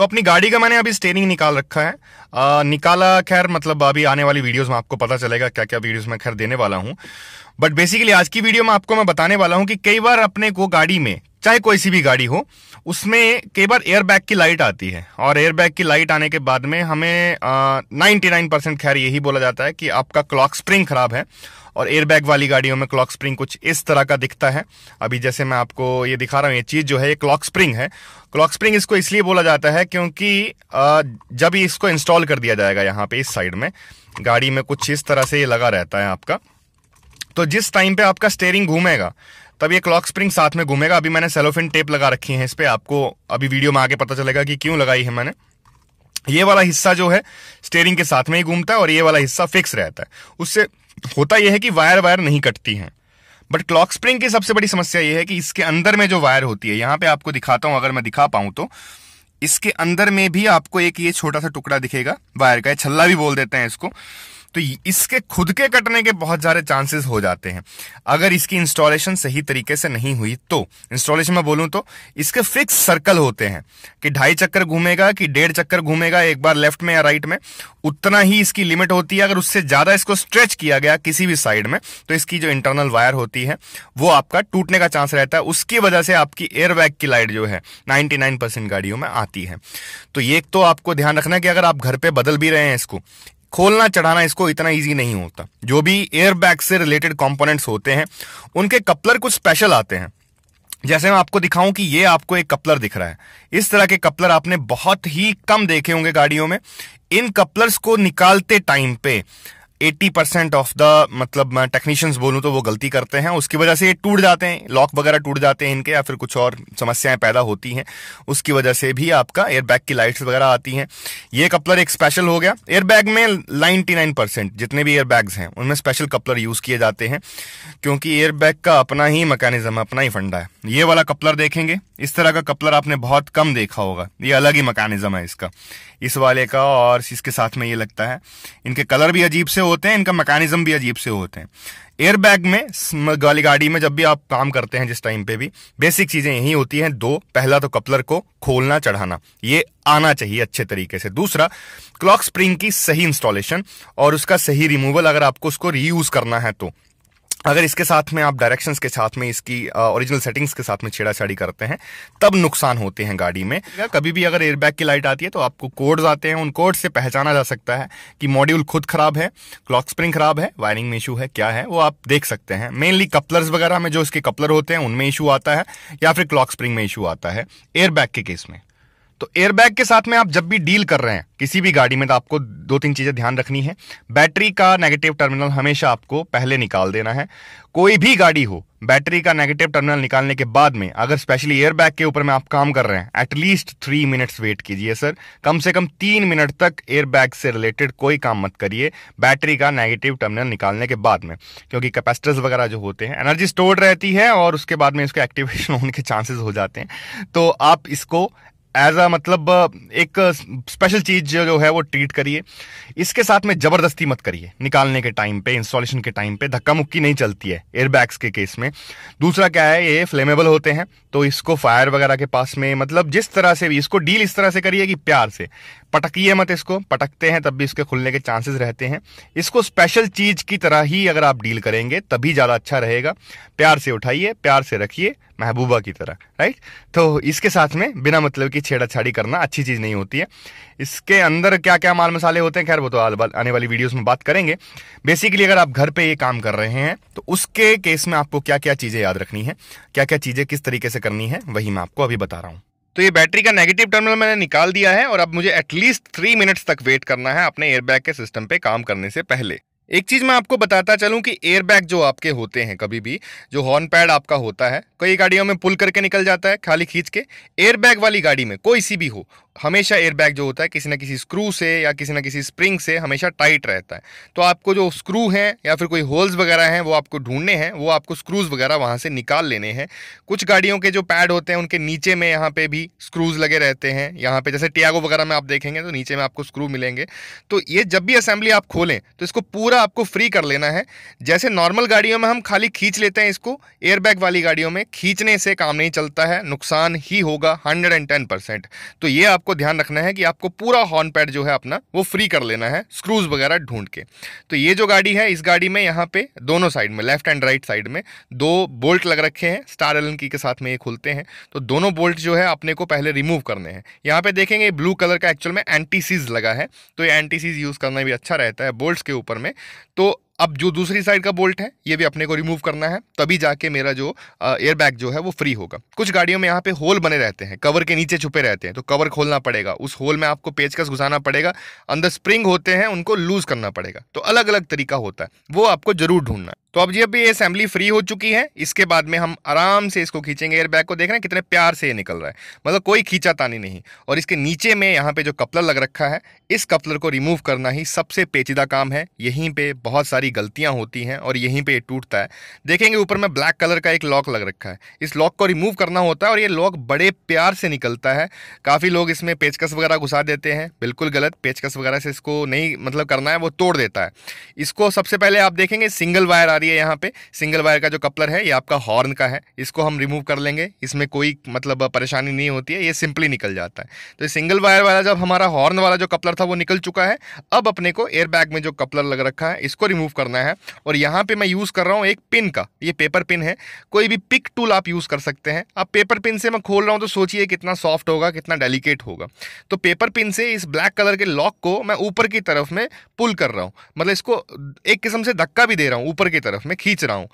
तो अपनी गाड़ी का मैंने अभी स्टेरिंग निकाल रखा है आ, निकाला खैर मतलब अभी आने वाली वीडियोस में आपको पता चलेगा क्या क्या वीडियोस मैं खैर देने वाला हूँ बट बेसिकली आज की वीडियो में आपको मैं बताने वाला हूँ कि कई बार अपने को गाड़ी में चाहे कोई सी भी गाड़ी हो उसमें कई बार एयरबैग की लाइट आती है और एयरबैग की लाइट आने के बाद में हमें नाइन्टी नाइन परसेंट खैर यही बोला जाता है कि आपका क्लॉक स्प्रिंग खराब है और एयरबैग वाली गाड़ियों में क्लॉक स्प्रिंग कुछ इस तरह का दिखता है अभी जैसे मैं आपको ये दिखा रहा हूँ ये चीज़ जो है ये क्लॉक स्प्रिंग है क्लॉक स्प्रिंग इसको इसलिए बोला जाता है क्योंकि जब इसको इंस्टॉल कर दिया जाएगा यहाँ पे इस साइड में गाड़ी में कुछ इस तरह से ये लगा रहता है आपका तो जिस टाइम पे आपका स्टेयरिंग घूमेगा तब ये क्लॉक स्प्रिंग साथ में घूमेगा अभी मैंने सेलोफिन टेप लगा रखी है इस पर आपको अभी वीडियो में आगे पता चलेगा कि क्यों लगाई है मैंने ये वाला हिस्सा जो है स्टेयरिंग के साथ में ही घूमता है और ये वाला हिस्सा फिक्स रहता है उससे होता यह है कि वायर वायर नहीं कटती है बट क्लॉक स्प्रिंग की सबसे बड़ी समस्या ये है कि इसके अंदर में जो वायर होती है यहां पे आपको दिखाता हूं अगर मैं दिखा पाऊं तो इसके अंदर में भी आपको एक ये छोटा सा टुकड़ा दिखेगा वायर का छल्ला भी बोल देते हैं इसको तो इसके खुद के कटने के बहुत सारे चांसेस हो जाते हैं अगर इसकी इंस्टॉलेशन सही तरीके से नहीं हुई तो इंस्टॉलेशन में बोलूं तो इसके फिक्स सर्कल होते हैं कि ढाई चक्कर घूमेगा कि डेढ़ चक्कर घूमेगा एक बार लेफ्ट में या राइट में उतना ही इसकी लिमिट होती है अगर उससे ज़्यादा इसको स्ट्रेच किया गया किसी भी साइड में तो इसकी जो इंटरनल वायर होती है वो आपका टूटने का चांस रहता है उसकी वजह से आपकी एयरबैग की लाइट जो है नाइनटी परसेंट गाड़ियों में आती है तो एक तो आपको ध्यान रखना कि अगर आप घर पर बदल भी रहे हैं इसको खोलना चढ़ाना इसको इतना ईजी नहीं होता जो भी एयरबैग से रिलेटेड कॉम्पोनेंट्स होते हैं उनके कपलर कुछ स्पेशल आते हैं जैसे मैं आपको दिखाऊं कि ये आपको एक कपलर दिख रहा है इस तरह के कपलर आपने बहुत ही कम देखे होंगे गाड़ियों में इन कपलर्स को निकालते टाइम पे 80 परसेंट ऑफ द मतलब मैं टेक्नीशियंस बोलूँ तो वो गलती करते हैं उसकी वजह से ये टूट जाते हैं लॉक वगैरह टूट जाते हैं इनके या फिर कुछ और समस्याएं पैदा होती हैं उसकी वजह से भी आपका एयरबैग की लाइट्स वगैरह आती हैं ये कपलर एक स्पेशल हो गया एयरबैग में नाइन परसेंट जितने भी एयरबैग्स हैं उनमें स्पेशल कपलर यूज़ किए जाते हैं क्योंकि एयरबैग का अपना ही मैकेनिज्म है अपना ही फंडा है ये वाला कपलर देखेंगे इस तरह का कपलर आपने बहुत कम देखा होगा ये अलग ही मैकेनिज्म है इसका इस वाले का और इसके साथ में ये लगता है इनके कलर भी अजीब से होते हैं इनका मैकेनिज्म भी अजीब से होते हैं एयरबैग में गाली गाड़ी में जब भी आप काम करते हैं जिस टाइम पे भी बेसिक चीज़ें यही होती हैं दो पहला तो कपलर को खोलना चढ़ाना ये आना चाहिए अच्छे तरीके से दूसरा क्लॉक स्प्रिंग की सही इंस्टॉलेशन और उसका सही रिमूवल अगर आपको उसको रीयूज़ करना है तो अगर इसके साथ में आप डायरेक्शंस के साथ में इसकी ओरिजिनल सेटिंग्स के साथ में छेड़ाछाड़ी करते हैं तब नुकसान होते हैं गाड़ी में कभी भी अगर एयरबैग की लाइट आती है तो आपको कोड्स आते हैं उन कोड से पहचाना जा सकता है कि मॉड्यूल खुद खराब है क्लॉक स्प्रिंग खराब है वायरिंग में इशू है क्या है वो आप देख सकते हैं मेनली कपलर्स वगैरह में जो इसके कपलर होते हैं उनमें इशू आता है या फिर क्लॉक स्प्रिंग में इशू आता है एयरबैग के केस में तो एयरबैग के साथ में आप जब भी डील कर रहे हैं किसी भी गाड़ी में तो आपको दो तीन चीज़ें ध्यान रखनी है बैटरी का नेगेटिव टर्मिनल हमेशा आपको पहले निकाल देना है कोई भी गाड़ी हो बैटरी का नेगेटिव टर्मिनल निकालने के बाद में अगर स्पेशली एयरबैग के ऊपर में आप काम कर रहे हैं एटलीस्ट थ्री मिनट्स वेट कीजिए सर कम से कम तीन मिनट तक एयरबैग से रिलेटेड कोई काम मत करिए बैटरी का नेगेटिव टर्मिनल निकालने के बाद में क्योंकि कैपेसिटर्स वगैरह जो होते हैं एनर्जी स्टोर रहती है और उसके बाद में इसके एक्टिवेशन होने के चांसेस हो जाते हैं तो आप इसको एज अ मतलब एक स्पेशल चीज जो है वो ट्रीट करिए इसके साथ में जबरदस्ती मत करिए निकालने के टाइम पे इंस्टॉलेशन के टाइम पे धक्का मुक्की नहीं चलती है एयरबैग्स के केस में दूसरा क्या है ये फ्लेमेबल होते हैं तो इसको फायर वगैरह के पास में मतलब जिस तरह से भी इसको डील इस तरह से करिए कि प्यार से पटकिए मत इसको पटकते हैं तब भी इसके खुलने के चांसेस रहते हैं इसको स्पेशल चीज की तरह ही अगर आप डील करेंगे तभी ज़्यादा अच्छा रहेगा प्यार से उठाइए प्यार से रखिए महबूबा की तरह राइट तो इसके साथ में बिना मतलब की छेड़ाछाड़ी करना अच्छी चीज़ नहीं होती है इसके अंदर क्या क्या माल मसाले होते हैं खैर वो तो आने वाली वीडियोस में बात करेंगे बेसिकली अगर आप घर पे ये काम कर रहे हैं तो उसके केस में आपको क्या क्या चीज़ें याद रखनी है क्या क्या चीज़ें किस तरीके से करनी है वही मैं आपको अभी बता रहा हूँ तो ये बैटरी का नेगेटिव टर्मिनल मैंने निकाल दिया है और अब मुझे एटलीस्ट थ्री मिनट्स तक वेट करना है अपने एयरबैग के सिस्टम पे काम करने से पहले एक चीज़ मैं आपको बताता चलूँ कि एयरबैग जो आपके होते हैं कभी भी जो हॉर्न पैड आपका होता है कई गाड़ियों में पुल करके निकल जाता है खाली खींच के एयरबैग वाली गाड़ी में कोई सी भी हो हमेशा एयरबैग जो होता है किसी ना किसी स्क्रू से या किसी ना किसी स्प्रिंग से हमेशा टाइट रहता है तो आपको जो स्क्रू हैं या फिर कोई होल्स वगैरह हैं वो आपको ढूंढने हैं वो आपको स्क्रूज़ वगैरह वहाँ से निकाल लेने हैं कुछ गाड़ियों के जो पैड होते हैं उनके नीचे में यहाँ पे भी स्क्रूज़ लगे रहते हैं यहाँ पे जैसे टियागो वगैरह में आप देखेंगे तो नीचे में आपको स्क्रू मिलेंगे तो ये जब भी असेंबली आप खोलें तो इसको पूरा आपको फ्री कर लेना है जैसे नॉर्मल गाड़ियों में हम खाली खींच लेते हैं इसको एयरबैग वाली गाड़ियों में खींचने से काम नहीं चलता है नुकसान ही होगा 110 परसेंट तो ये आपको ध्यान रखना है कि आपको पूरा हॉर्न पैड जो है अपना वो फ्री कर लेना है स्क्रूज वगैरह ढूंढ के तो ये जो गाड़ी है इस गाड़ी में यहाँ पे दोनों साइड में लेफ्ट एंड राइट साइड में दो बोल्ट लग रखे हैं स्टार एलन की के साथ में ये खुलते हैं तो दोनों बोल्ट जो है अपने को पहले रिमूव करने हैं यहाँ पे देखेंगे ब्लू कलर का एक्चुअल में एंटी सीज लगा है तो ये एंटी सीज यूज़ करना भी अच्छा रहता है बोल्ट के ऊपर में तो अब जो दूसरी साइड का बोल्ट है ये भी अपने को रिमूव करना है तभी जाके मेरा जो एयर बैग जो है वो फ्री होगा कुछ गाड़ियों में यहाँ पे होल बने रहते हैं कवर के नीचे छुपे रहते हैं तो कवर खोलना पड़ेगा उस होल में आपको पेचकस घुसाना पड़ेगा अंदर स्प्रिंग होते हैं उनको लूज़ करना पड़ेगा तो अलग अलग तरीका होता है वो आपको ज़रूर ढूंढना तो अब जी अभी ये असेंबली फ्री हो चुकी है इसके बाद में हम आराम से इसको खींचेंगे एयरबैग को देख रहे हैं कितने प्यार से ये निकल रहा है मतलब कोई खींचा तानी नहीं और इसके नीचे में यहाँ पे जो कपलर लग रखा है इस कपलर को रिमूव करना ही सबसे पेचीदा काम है यहीं पे बहुत सारी गलतियाँ होती हैं और यहीं पर टूटता है देखेंगे ऊपर में ब्लैक कलर का एक लॉक लग रखा है इस लॉक को रिमूव करना होता है और ये लॉक बड़े प्यार से निकलता है काफ़ी लोग इसमें पेचकस वगैरह घुसा देते हैं बिल्कुल गलत पेचकस वगैरह से इसको नहीं मतलब करना है वो तोड़ देता है इसको सबसे पहले आप देखेंगे सिंगल वायर रही है यहाँ पे सिंगल वायर का जो कपलर है ये आपका हॉर्न का है इसको हम रिमूव कर लेंगे इसमें कोई मतलब परेशानी नहीं होती है ये सिंपली निकल जाता है तो सिंगल वायर वाला जब हमारा हॉर्न वाला जो कपलर था वो निकल चुका है अब अपने को एयरबैग में जो कपलर लग रखा है इसको रिमूव करना है और यहाँ पर मैं यूज़ कर रहा हूँ एक पिन का ये पेपर पिन है कोई भी पिक टूल आप यूज़ कर सकते हैं अब पेपर पिन से मैं खोल रहा हूँ तो सोचिए कितना सॉफ्ट होगा कितना डेलीकेट होगा तो पेपर पिन से इस ब्लैक कलर के लॉक को मैं ऊपर की तरफ में पुल कर रहा हूँ मतलब इसको एक किस्म से धक्का भी दे रहा हूँ ऊपर की तरफ में खींच रहा हूँ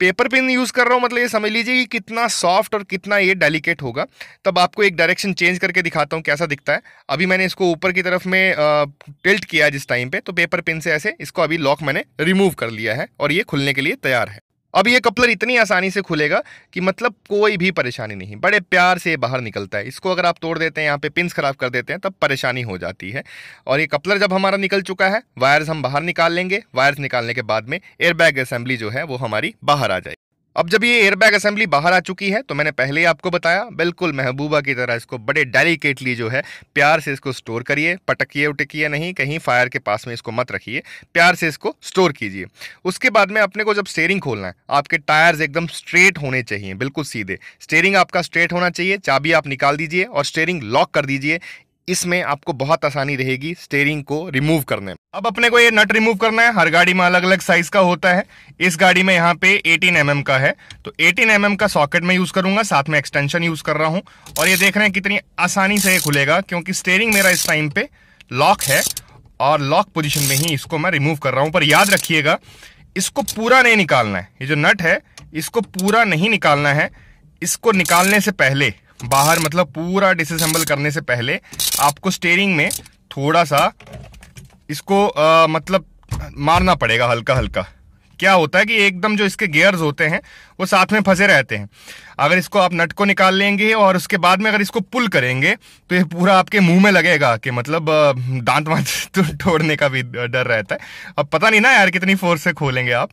पेपर पिन यूज़ कर रहा हूँ मतलब ये समझ लीजिए कि कितना सॉफ्ट और कितना ये डेलिकेट होगा तब आपको एक डायरेक्शन चेंज करके दिखाता हूँ कैसा दिखता है अभी मैंने इसको ऊपर की तरफ में टिल्ट किया जिस टाइम पे तो पेपर पिन से ऐसे इसको अभी लॉक मैंने रिमूव कर लिया है और ये खुलने के लिए तैयार है अब ये कपलर इतनी आसानी से खुलेगा कि मतलब कोई भी परेशानी नहीं बड़े प्यार से ये बाहर निकलता है इसको अगर आप तोड़ देते हैं यहाँ पे पिंस ख़राब कर देते हैं तब परेशानी हो जाती है और ये कपलर जब हमारा निकल चुका है वायर्स हम बाहर निकाल लेंगे वायर्स निकालने के बाद में एयरबैग असेंबली जो है वो हमारी बाहर आ जाएगी अब जब ये एयरबैग असेंबली बाहर आ चुकी है तो मैंने पहले ही आपको बताया बिल्कुल महबूबा की तरह इसको बड़े डेलिकेटली जो है प्यार से इसको स्टोर करिए पटकिए उटकिए नहीं कहीं फायर के पास में इसको मत रखिए प्यार से इसको स्टोर कीजिए उसके बाद में अपने को जब स्टेयरिंग खोलना है आपके टायर्स एकदम स्ट्रेट होने चाहिए बिल्कुल सीधे स्टेयरिंग आपका स्ट्रेट होना चाहिए चाबी आप निकाल दीजिए और स्टेयरिंग लॉक कर दीजिए इसमें आपको बहुत आसानी रहेगी स्टेयरिंग को रिमूव करने में अब अपने को ये नट रिमूव करना है हर गाड़ी में अलग अलग साइज का होता है इस गाड़ी में यहाँ पे 18 एम mm का है तो 18 एम mm का सॉकेट में यूज करूंगा साथ में एक्सटेंशन यूज कर रहा हूँ और ये देख रहे हैं कितनी आसानी से ये खुलेगा क्योंकि स्टेयरिंग मेरा इस टाइम पे लॉक है और लॉक पोजिशन में ही इसको मैं रिमूव कर रहा हूँ पर याद रखिएगा इसको पूरा नहीं निकालना है ये जो नट है इसको पूरा नहीं निकालना है इसको निकालने से पहले बाहर मतलब पूरा डिसअसेंबल करने से पहले आपको स्टेयरिंग में थोड़ा सा इसको आ, मतलब मारना पड़ेगा हल्का हल्का क्या होता है कि एकदम जो इसके गियर्स होते हैं वो साथ में फंसे रहते हैं अगर इसको आप नट को निकाल लेंगे और उसके बाद में अगर इसको पुल करेंगे तो ये पूरा आपके मुंह में लगेगा कि मतलब दांत वांत तो तोड़ने का भी डर रहता है अब पता नहीं ना यार कितनी फोर्स से खोलेंगे आप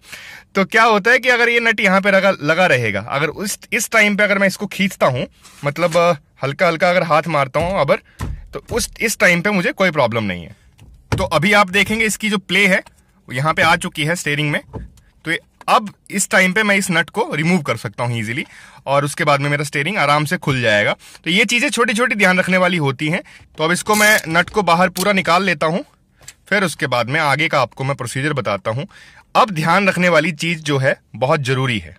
तो क्या होता है कि अगर ये नट यहाँ पे लगा लगा रहेगा अगर उस इस टाइम पे अगर मैं इसको खींचता हूँ मतलब हल्का हल्का अगर हाथ मारता हूँ अबर तो उस इस टाइम पे मुझे कोई प्रॉब्लम नहीं है तो अभी आप देखेंगे इसकी जो प्ले है यहाँ पे आ चुकी है स्टेयरिंग में तो अब इस टाइम पे मैं इस नट को रिमूव कर सकता हूँ इजीली और उसके बाद में मेरा स्टेयरिंग आराम से खुल जाएगा तो ये चीज़ें छोटी छोटी ध्यान रखने वाली होती हैं तो अब इसको मैं नट को बाहर पूरा निकाल लेता हूँ फिर उसके बाद में आगे का आपको मैं प्रोसीजर बताता हूँ अब ध्यान रखने वाली चीज़ जो है बहुत ज़रूरी है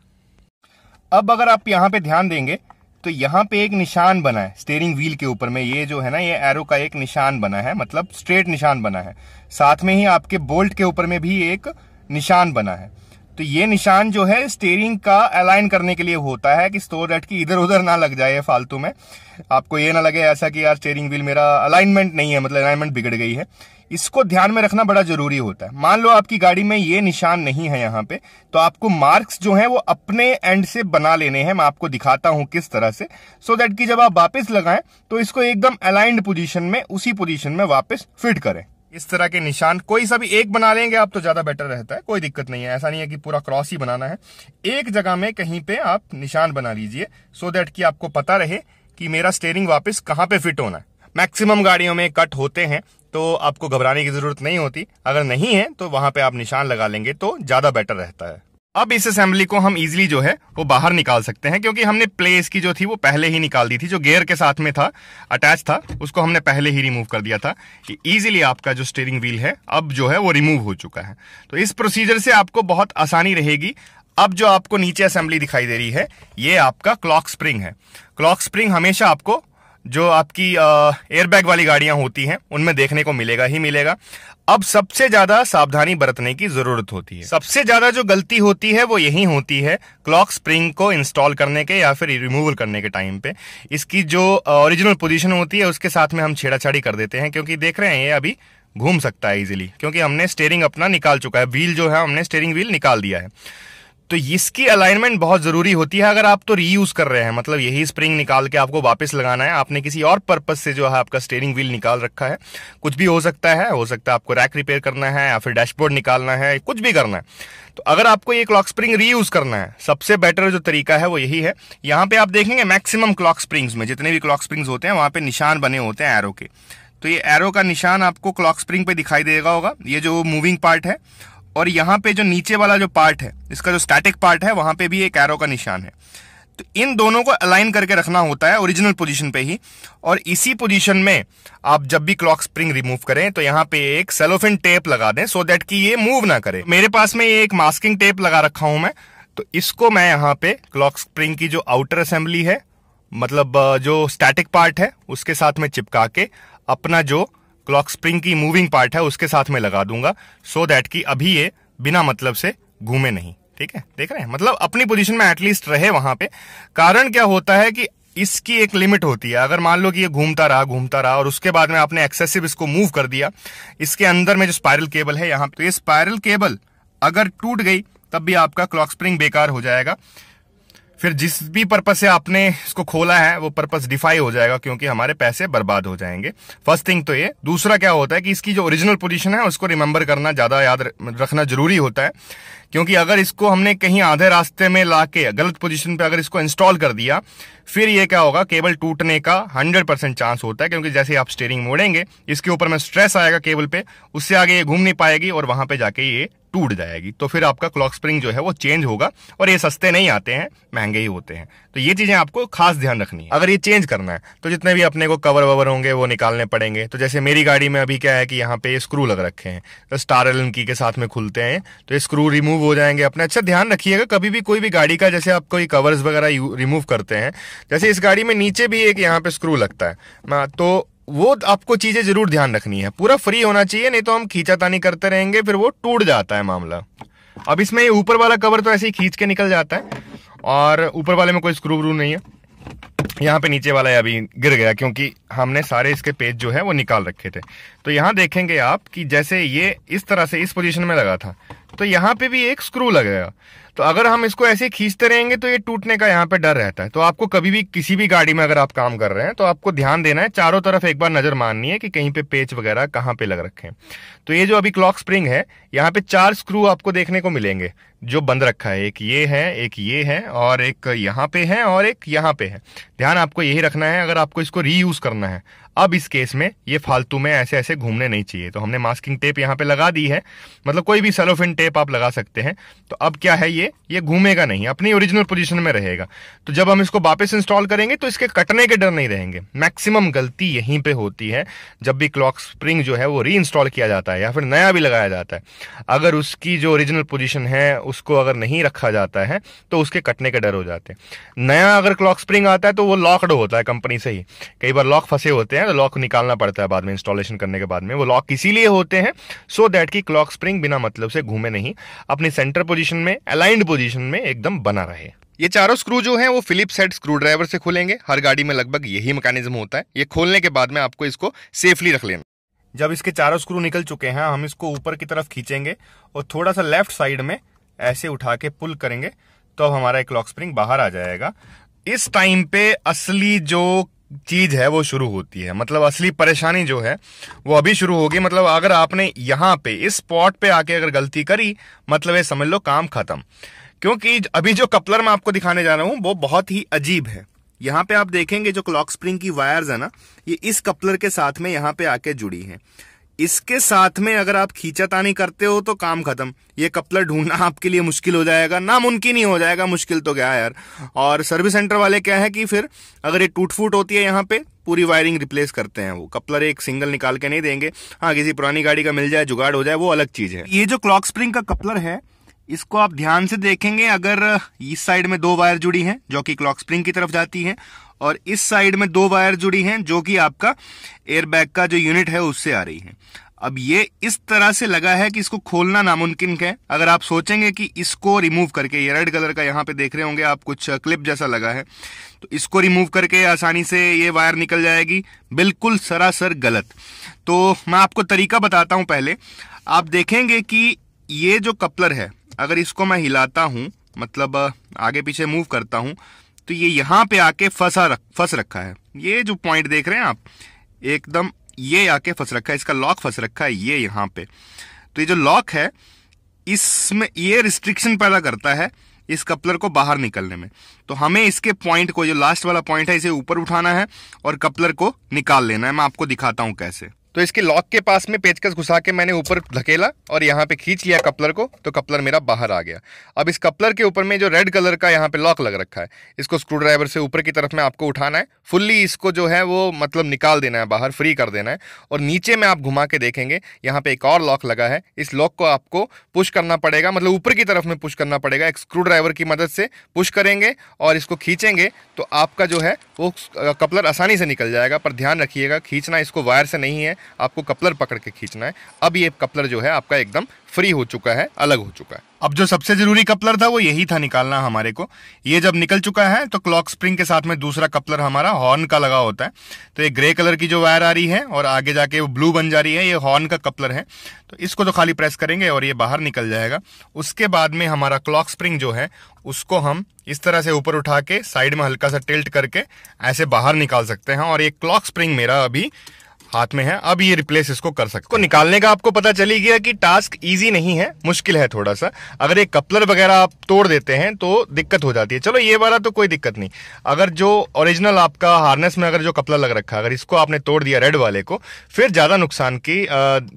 अब अगर आप यहाँ पे ध्यान देंगे तो यहाँ पे एक निशान बना है स्टेयरिंग व्हील के ऊपर में ये जो है ना ये एरो का एक निशान बना है मतलब स्ट्रेट निशान बना है साथ में ही आपके बोल्ट के ऊपर में भी एक निशान बना है तो ये निशान जो है स्टेयरिंग का अलाइन करने के लिए होता है कि स्टोर रेट की इधर उधर ना लग जाए फालतू में आपको ये ना लगे ऐसा कि यार स्टेयरिंग व्हील मेरा अलाइनमेंट नहीं है मतलब अलाइनमेंट बिगड़ गई है इसको ध्यान में रखना बड़ा जरूरी होता है मान लो आपकी गाड़ी में ये निशान नहीं है यहाँ पे तो आपको मार्क्स जो है वो अपने एंड से बना लेने हैं मैं आपको दिखाता हूं किस तरह से सो so दैट कि जब आप वापस लगाएं तो इसको एकदम अलाइंड पोजीशन में उसी पोजीशन में वापस फिट करें इस तरह के निशान कोई सा भी एक बना लेंगे आप तो ज्यादा बेटर रहता है कोई दिक्कत नहीं है ऐसा नहीं है कि पूरा क्रॉस ही बनाना है एक जगह में कहीं पे आप निशान बना लीजिए सो देट कि आपको पता रहे कि मेरा स्टेयरिंग वापस कहाँ पे फिट होना है मैक्सिमम गाड़ियों में कट होते हैं तो आपको घबराने की जरूरत नहीं होती अगर नहीं है तो वहां पे आप निशान लगा लेंगे तो ज्यादा बेटर रहता है अब इस असेंबली को हम इजिली जो है वो बाहर निकाल सकते हैं क्योंकि हमने प्लेस की जो थी वो पहले ही निकाल दी थी जो गेयर के साथ में था अटैच था उसको हमने पहले ही रिमूव कर दिया था कि इजीली आपका जो स्टेयरिंग व्हील है अब जो है वो रिमूव हो चुका है तो इस प्रोसीजर से आपको बहुत आसानी रहेगी अब जो आपको नीचे असेंबली दिखाई दे रही है ये आपका क्लॉक स्प्रिंग है क्लॉक स्प्रिंग हमेशा आपको जो आपकी एयरबैग वाली गाड़ियां होती हैं उनमें देखने को मिलेगा ही मिलेगा अब सबसे ज्यादा सावधानी बरतने की जरूरत होती है सबसे ज्यादा जो गलती होती है वो यही होती है क्लॉक स्प्रिंग को इंस्टॉल करने के या फिर रिमूवल करने के टाइम पे इसकी जो ओरिजिनल पोजीशन होती है उसके साथ में हम छेड़ाछाड़ी कर देते हैं क्योंकि देख रहे हैं ये अभी घूम सकता है इजिली क्योंकि हमने स्टेयरिंग अपना निकाल चुका है व्हील जो है हमने स्टेयरिंग व्हील निकाल दिया है तो इसकी अलाइनमेंट बहुत जरूरी होती है अगर आप तो रीयूज कर रहे हैं मतलब यही स्प्रिंग निकाल के आपको वापस लगाना है आपने किसी और पर्पज से जो है आपका स्टेयरिंग व्हील निकाल रखा है कुछ भी हो सकता है हो सकता है आपको रैक रिपेयर करना है या फिर डैशबोर्ड निकालना है कुछ भी करना है तो अगर आपको ये क्लॉक स्प्रिंग रीयूज करना है सबसे बेटर जो तरीका है वो यही है यहाँ पे आप देखेंगे मैक्सिमम क्लॉक स्प्रिंग्स में जितने भी क्लॉक स्प्रिंग्स होते हैं वहां पे निशान बने होते हैं एरो के तो ये एरो का निशान आपको क्लॉक स्प्रिंग पे दिखाई देगा होगा ये जो मूविंग पार्ट है और यहाँ पे जो नीचे वाला जो पार्ट है इसका जो स्टैटिक पार्ट है वहां पे भी एक एरो का निशान है तो इन दोनों को अलाइन करके रखना होता है ओरिजिनल पोजीशन पे ही और इसी पोजीशन में आप जब भी क्लॉक स्प्रिंग रिमूव करें तो यहाँ पे एक सेलोफिन टेप लगा दें सो देट कि ये मूव ना करे मेरे पास में ये एक मास्किंग टेप लगा रखा हूं मैं तो इसको मैं यहाँ पे क्लॉक स्प्रिंग की जो आउटर असेंबली है मतलब जो स्टैटिक पार्ट है उसके साथ में चिपका के अपना जो क्लॉक स्प्रिंग की मूविंग पार्ट है उसके साथ में लगा दूंगा सो so दैट कि अभी ये बिना मतलब से घूमे नहीं ठीक है देख रहे हैं मतलब अपनी पोजीशन में एटलीस्ट रहे वहां पे कारण क्या होता है कि इसकी एक लिमिट होती है अगर मान लो कि ये घूमता रहा घूमता रहा और उसके बाद में आपने एक्सेसिव इसको मूव कर दिया इसके अंदर में जो स्पायरल केबल है यहां तो ये स्पायरल केबल अगर टूट गई तब भी आपका क्लॉक स्प्रिंग बेकार हो जाएगा फिर जिस भी पर्पज से आपने इसको खोला है वो पर्पज डिफाई हो जाएगा क्योंकि हमारे पैसे बर्बाद हो जाएंगे फर्स्ट थिंग तो ये दूसरा क्या होता है कि इसकी जो ओरिजिनल पोजीशन है उसको रिमेंबर करना ज़्यादा याद रखना जरूरी होता है क्योंकि अगर इसको हमने कहीं आधे रास्ते में ला के गलत पोजीशन पे अगर इसको इंस्टॉल कर दिया फिर ये क्या होगा केबल टूटने का 100 परसेंट चांस होता है क्योंकि जैसे आप स्टेयरिंग मोड़ेंगे इसके ऊपर में स्ट्रेस आएगा केबल पे उससे आगे ये घूम नहीं पाएगी और वहां पे जाके ये टूट जाएगी तो फिर आपका क्लॉक स्प्रिंग जो है वो चेंज होगा और ये सस्ते नहीं आते हैं महंगे ही होते हैं तो ये चीज़ें आपको खास ध्यान रखनी है अगर ये चेंज करना है तो जितने भी अपने को कवर ववर होंगे वो निकालने पड़ेंगे तो जैसे मेरी गाड़ी में अभी क्या है कि यहाँ पे स्क्रू लग रखे हैं तो स्टार एल की के साथ में खुलते हैं तो स्क्रू रिमूव हो जाएंगे अपने अच्छा ध्यान रखिएगा कभी भी कोई भी गाड़ी का जैसे आप कोई कवर्स वगैरह रिमूव करते हैं जैसे इस गाड़ी में नीचे भी एक यहाँ पे स्क्रू लगता है हाँ, तो वो आपको चीजें जरूर ध्यान रखनी है पूरा फ्री होना चाहिए नहीं तो हम खींचातानी करते रहेंगे फिर वो टूट जाता है मामला अब इसमें ऊपर वाला कवर तो ऐसे ही खींच के निकल जाता है और ऊपर वाले में कोई स्क्रू व्रू नहीं है यहाँ पे नीचे वाला अभी गिर गया क्योंकि हमने सारे इसके पेज जो है वो निकाल रखे थे तो यहाँ देखेंगे आप कि जैसे ये इस तरह से इस पोजीशन में लगा था तो यहाँ पे भी एक स्क्रू लगेगा तो अगर हम इसको ऐसे खींचते रहेंगे तो ये टूटने का यहाँ पे डर रहता है तो आपको कभी भी किसी भी गाड़ी में अगर आप काम कर रहे हैं तो आपको ध्यान देना है चारों तरफ एक बार नजर माननी है कि कहीं पे पेच वगैरह कहाँ पे लग रखे हैं तो ये जो अभी क्लॉक स्प्रिंग है यहाँ पे चार स्क्रू आपको देखने को मिलेंगे जो बंद रखा है एक ये है एक ये है और एक यहाँ पे है और एक यहाँ पे है ध्यान आपको यही रखना है अगर आपको इसको रीयूज करना है अब इस केस में ये फालतू में ऐसे ऐसे घूमने नहीं चाहिए तो हमने मास्किंग टेप यहाँ पे लगा दी है मतलब कोई भी सेलोफिन टेप आप लगा सकते हैं तो अब क्या है ये ये ये घूमेगा नहीं अपनी ओरिजिनल पोजीशन में रहेगा तो जब हम इसको वापस इंस्टॉल करेंगे तो इसके कटने के डर नहीं रहेंगे मैक्सिमम गलती यहीं पे होती है जब भी क्लॉक स्प्रिंग जो है वो री किया जाता है या फिर नया भी लगाया जाता है अगर उसकी जो ओरिजिनल पोजिशन है उसको अगर नहीं रखा जाता है तो उसके कटने के डर हो जाते हैं नया अगर क्लॉक स्प्रिंग आता है तो वो लॉकड होता है कंपनी से ही कई बार लॉक फंसे होते हैं तो लॉक निकालना पड़ता है बाद में इंस्टॉलेशन करने के बाद में वो लॉक इसीलिए होते हैं सो so दैट की क्लॉक स्प्रिंग बिना मतलब से घूमे नहीं अपनी सेंटर पोजिशन में अलाइन काइंड पोजीशन में एकदम बना रहे ये चारों स्क्रू जो हैं वो फिलिप्स हेड स्क्रू ड्राइवर से खुलेंगे हर गाड़ी में लगभग यही मैकेनिज्म होता है ये खोलने के बाद में आपको इसको सेफली रख लेना जब इसके चारों स्क्रू निकल चुके हैं हम इसको ऊपर की तरफ खींचेंगे और थोड़ा सा लेफ्ट साइड में ऐसे उठा के पुल करेंगे तो अब हमारा एक लॉक स्प्रिंग बाहर आ जाएगा इस टाइम पे असली जो चीज है वो शुरू होती है मतलब असली परेशानी जो है वो अभी शुरू होगी मतलब अगर आपने यहाँ पे इस स्पॉट पे आके अगर गलती करी मतलब ये समझ लो काम खत्म क्योंकि अभी जो कपलर मैं आपको दिखाने जा रहा हूँ वो बहुत ही अजीब है यहाँ पे आप देखेंगे जो क्लॉक स्प्रिंग की वायर्स है ना ये इस कपलर के साथ में यहाँ पे आके जुड़ी है इसके साथ में अगर आप खींचातानी करते हो तो काम खत्म ये कपलर ढूंढना आपके लिए मुश्किल हो जाएगा नामुमकिन ही हो जाएगा मुश्किल तो क्या यार और सर्विस सेंटर वाले क्या है कि फिर अगर ये टूट फूट होती है यहाँ पे पूरी वायरिंग रिप्लेस करते हैं वो कपलर एक सिंगल निकाल के नहीं देंगे हाँ किसी पुरानी गाड़ी का मिल जाए जुगाड़ हो जाए वो अलग चीज है ये जो क्लॉक स्प्रिंग का कपलर है इसको आप ध्यान से देखेंगे अगर इस साइड में दो वायर जुड़ी हैं जो कि क्लॉक स्प्रिंग की तरफ जाती है और इस साइड में दो वायर जुड़ी हैं जो कि आपका एयरबैग का जो यूनिट है उससे आ रही है अब ये इस तरह से लगा है कि इसको खोलना नामुमकिन है अगर आप सोचेंगे कि इसको रिमूव करके ये रेड कलर का यहाँ पे देख रहे होंगे आप कुछ क्लिप जैसा लगा है तो इसको रिमूव करके आसानी से ये वायर निकल जाएगी बिल्कुल सरासर गलत तो मैं आपको तरीका बताता हूँ पहले आप देखेंगे कि ये जो कपलर है अगर इसको मैं हिलाता हूँ मतलब आगे पीछे मूव करता हूँ तो ये यहां पे आके फंसा रख फंस रखा है ये जो पॉइंट देख रहे हैं आप एकदम ये आके फंस रखा है इसका लॉक फंस रखा है ये यहां पे तो ये जो लॉक है इसमें ये रिस्ट्रिक्शन पैदा करता है इस कपलर को बाहर निकलने में तो हमें इसके पॉइंट को जो लास्ट वाला पॉइंट है इसे ऊपर उठाना है और कपलर को निकाल लेना है मैं आपको दिखाता हूं कैसे तो इसके लॉक के पास में पेचकस घुसा के मैंने ऊपर धकेला और यहाँ पे खींच लिया कपलर को तो कपलर मेरा बाहर आ गया अब इस कपलर के ऊपर में जो रेड कलर का यहाँ पे लॉक लग रखा है इसको स्क्रू ड्राइवर से ऊपर की तरफ में आपको उठाना है फुल्ली इसको जो है वो मतलब निकाल देना है बाहर फ्री कर देना है और नीचे में आप घुमा के देखेंगे यहाँ पर एक और लॉक लगा है इस लॉक को आपको पुश करना पड़ेगा मतलब ऊपर की तरफ में पुश करना पड़ेगा एक स्क्रू ड्राइवर की मदद से पुश करेंगे और इसको खींचेंगे तो आपका जो है वो कपलर आसानी से निकल जाएगा पर ध्यान रखिएगा खींचना इसको वायर से नहीं है आपको कपलर पकड़ के खींचना है अब ये कपलर जो है आपका एकदम फ्री हो चुका है अलग हो चुका है अब जो सबसे जरूरी कपलर था वो यही था निकालना हमारे को ये जब निकल चुका है तो क्लॉक स्प्रिंग के साथ में दूसरा कपलर हमारा हॉर्न का लगा होता है तो ये ग्रे कलर की जो वायर आ रही है और आगे जाके वो ब्लू बन जा रही है ये हॉर्न का कपलर है तो इसको तो खाली प्रेस करेंगे और ये बाहर निकल जाएगा उसके बाद में हमारा क्लॉक स्प्रिंग जो है उसको हम इस तरह से ऊपर उठा के साइड में हल्का सा टिल्ट करके ऐसे बाहर निकाल सकते हैं और ये क्लॉक स्प्रिंग मेरा अभी हाथ में है अब ये रिप्लेस इसको कर सकते को निकालने का आपको पता चली गया कि टास्क इजी नहीं है मुश्किल है थोड़ा सा अगर ये कपलर वगैरह आप तोड़ देते हैं तो दिक्कत हो जाती है चलो ये वाला तो कोई दिक्कत नहीं अगर जो ओरिजिनल आपका हार्नेस में अगर जो कपलर लग रखा है अगर इसको आपने तोड़ दिया रेड वाले को फिर ज़्यादा नुकसान की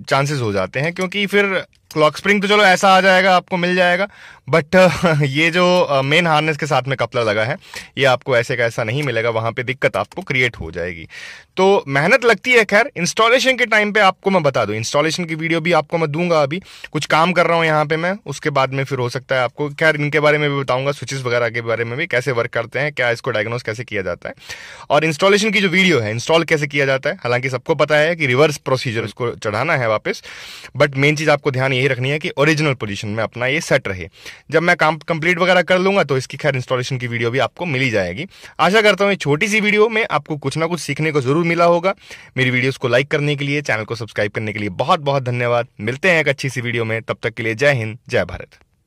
चांसेस हो जाते हैं क्योंकि फिर क्लॉक स्प्रिंग तो चलो ऐसा आ जाएगा आपको मिल जाएगा बट ये जो मेन हार्नेस के साथ में कपला लगा है ये आपको ऐसे का ऐसा नहीं मिलेगा वहां पे दिक्कत आपको क्रिएट हो जाएगी तो मेहनत लगती है खैर इंस्टॉलेशन के टाइम पे आपको मैं बता दूं इंस्टॉलेशन की वीडियो भी आपको मैं दूंगा अभी कुछ काम कर रहा हूँ यहाँ पे मैं उसके बाद में फिर हो सकता है आपको खैर इनके बारे में भी बताऊंगा स्विचेस वगैरह के बारे में भी कैसे वर्क करते हैं क्या इसको डायग्नोज कैसे किया जाता है और इंस्टॉलेशन की जो वीडियो है इंस्टॉल कैसे किया जाता है हालांकि सबको पता है कि रिवर्स प्रोसीजर उसको चढ़ाना है वापस बट मेन चीज़ आपको ध्यान यही रखनी है कि ओरिजिनल पोजिशन में अपना ये सेट रहे जब मैं काम कंप्लीट वगैरह कर लूंगा तो इसकी खैर इंस्टॉलेशन की वीडियो भी आपको मिली जाएगी आशा करता हूँ छोटी सी वीडियो में आपको कुछ ना कुछ सीखने को जरूर जरूर मिला होगा मेरी वीडियोस को लाइक करने के लिए चैनल को सब्सक्राइब करने के लिए बहुत बहुत धन्यवाद मिलते हैं एक अच्छी सी वीडियो में तब तक के लिए जय हिंद जय भारत